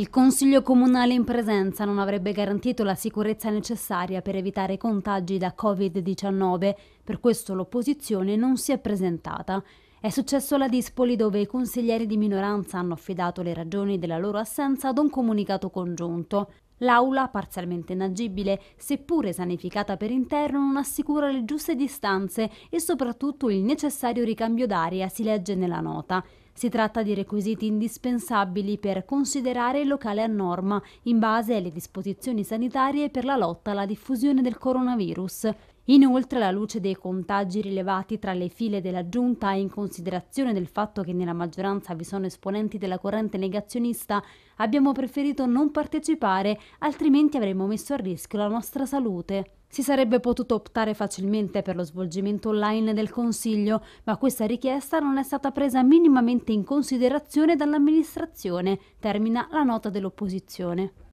Il Consiglio Comunale in presenza non avrebbe garantito la sicurezza necessaria per evitare contagi da Covid-19, per questo l'opposizione non si è presentata. È successo alla Dispoli dove i consiglieri di minoranza hanno affidato le ragioni della loro assenza ad un comunicato congiunto. L'aula, parzialmente inagibile, seppure sanificata per interno, non assicura le giuste distanze e soprattutto il necessario ricambio d'aria, si legge nella nota. Si tratta di requisiti indispensabili per considerare il locale a norma in base alle disposizioni sanitarie per la lotta alla diffusione del coronavirus. Inoltre, alla luce dei contagi rilevati tra le file della Giunta e in considerazione del fatto che nella maggioranza vi sono esponenti della corrente negazionista, abbiamo preferito non partecipare, altrimenti avremmo messo a rischio la nostra salute. Si sarebbe potuto optare facilmente per lo svolgimento online del Consiglio, ma questa richiesta non è stata presa minimamente in considerazione dall'amministrazione, termina la nota dell'opposizione.